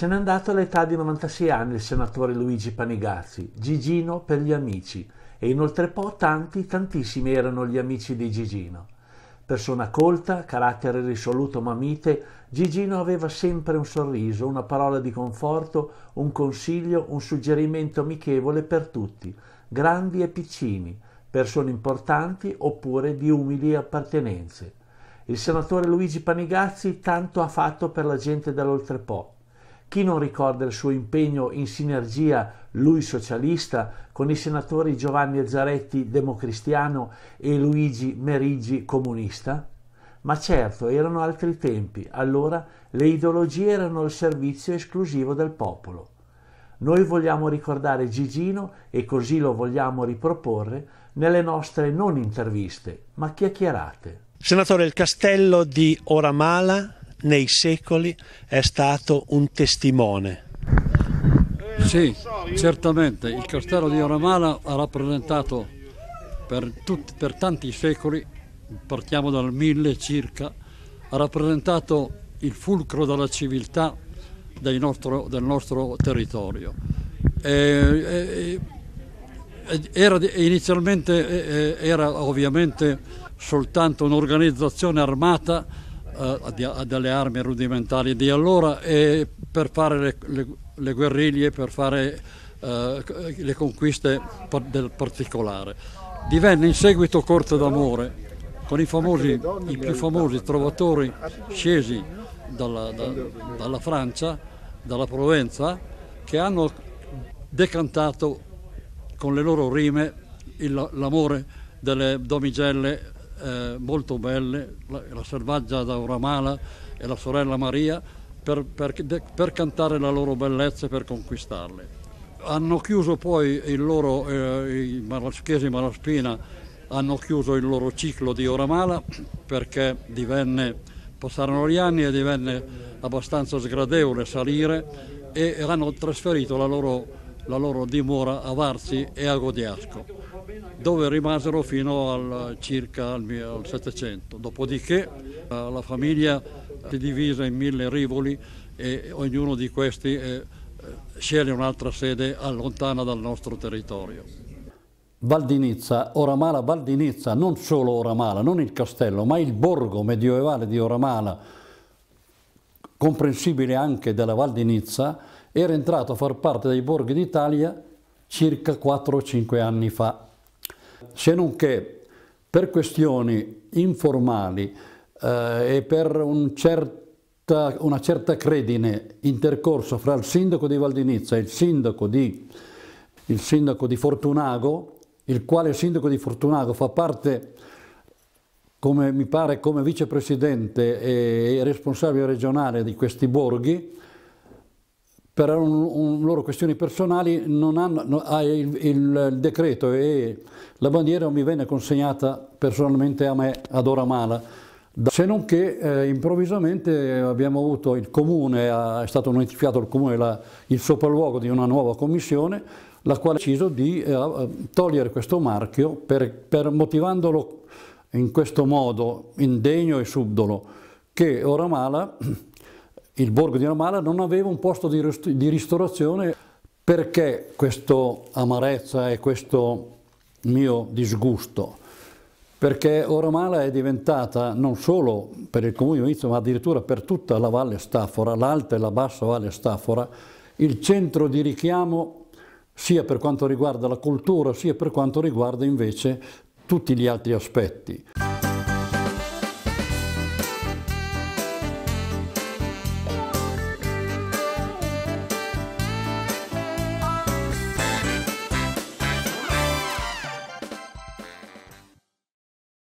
Se n'è andato all'età di 96 anni il senatore Luigi Panigazzi, Gigino per gli amici, e inoltre po' tanti, tantissimi erano gli amici di Gigino. Persona colta, carattere risoluto ma mite, Gigino aveva sempre un sorriso, una parola di conforto, un consiglio, un suggerimento amichevole per tutti, grandi e piccini, persone importanti oppure di umili appartenenze. Il senatore Luigi Panigazzi tanto ha fatto per la gente dell'Oltrepo chi non ricorda il suo impegno in sinergia, lui socialista, con i senatori Giovanni Azzaretti democristiano e Luigi Merigi comunista? Ma certo, erano altri tempi, allora le ideologie erano al servizio esclusivo del popolo. Noi vogliamo ricordare Gigino e così lo vogliamo riproporre nelle nostre non interviste, ma chiacchierate. Senatore, il castello di Oramala nei secoli è stato un testimone. Sì, certamente il castello di Oramala ha rappresentato per, tutti, per tanti secoli, partiamo dal mille circa, ha rappresentato il fulcro della civiltà nostro, del nostro territorio. E, e, era, inizialmente era ovviamente soltanto un'organizzazione armata a, delle armi rudimentali di allora e per fare le, le, le guerriglie, per fare uh, le conquiste del particolare. Divenne in seguito corte d'amore con i, famosi, i più famosi trovatori scesi dalla, da, dalla Francia, dalla Provenza, che hanno decantato con le loro rime il, l'amore delle domigelle eh, molto belle, la, la selvaggia Dauramala e la sorella Maria, per, per, per, cantare la loro bellezza e per conquistarle. Hanno chiuso poi il loro, eh, i Marlaschesi Malaspina hanno chiuso il loro ciclo di Oramala perché divenne, passarono gli anni e divenne abbastanza sgradevole salire e hanno trasferito la loro la loro dimora a Varzi e a Godiasco, dove rimasero fino al circa al, 700. Dopodiché eh, la famiglia si divisa in mille rivoli e ognuno di questi eh, eh, sceglie un'altra sede allontana dal nostro territorio. Valdinizza, Oramala Valdinizza, non solo Oramala, non il castello, ma il borgo medioevale di Oramala, comprensibile anche della Valdinizza, era entrato a far parte dei borghi d'Italia circa 4 o 5 anni fa. Se non che per questioni informali eh, e per un certa, una certa credine intercorsa fra il sindaco di Valdinizza e il sindaco di, il sindaco di Fortunago, il quale il sindaco di Fortunago fa parte come mi pare come vicepresidente e responsabile regionale di questi borghi, per un, un, loro questioni personali hanno, ah, il, il, il, decreto e la bandiera mi venne consegnata personalmente a me ad Oramala, se non che eh, improvvisamente abbiamo avuto il comune, è stato notificato il comune la, il sopralluogo di una nuova commissione, la quale ha deciso di eh, togliere questo marchio per, per motivandolo in questo modo indegno e subdolo, che Oramala il borgo di Romala non aveva un posto di, rist di ristorazione perché questa amarezza e questo mio disgusto? Perché Oramala è diventata non solo per il comune di Inizio, ma addirittura per tutta la Valle Stafora, l'alta e la bassa Valle Stafora, il centro di richiamo sia per quanto riguarda la cultura, sia per quanto riguarda invece tutti gli altri aspetti.